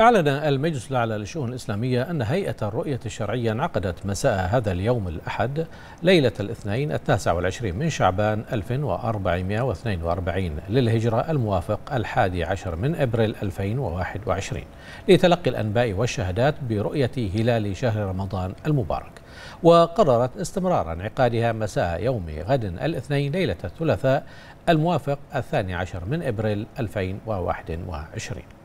أعلن المجلس الأعلى للشؤون الإسلامية أن هيئة الرؤية الشرعية انعقدت مساء هذا اليوم الأحد ليلة الاثنين التاسع والعشرين من شعبان 1442 للهجرة الموافق الحادي عشر من أبريل 2021 لتلقي الأنباء والشهادات برؤية هلال شهر رمضان المبارك وقررت استمرار انعقادها مساء يوم غد الاثنين ليلة الثلاثاء الموافق الثاني عشر من أبريل 2021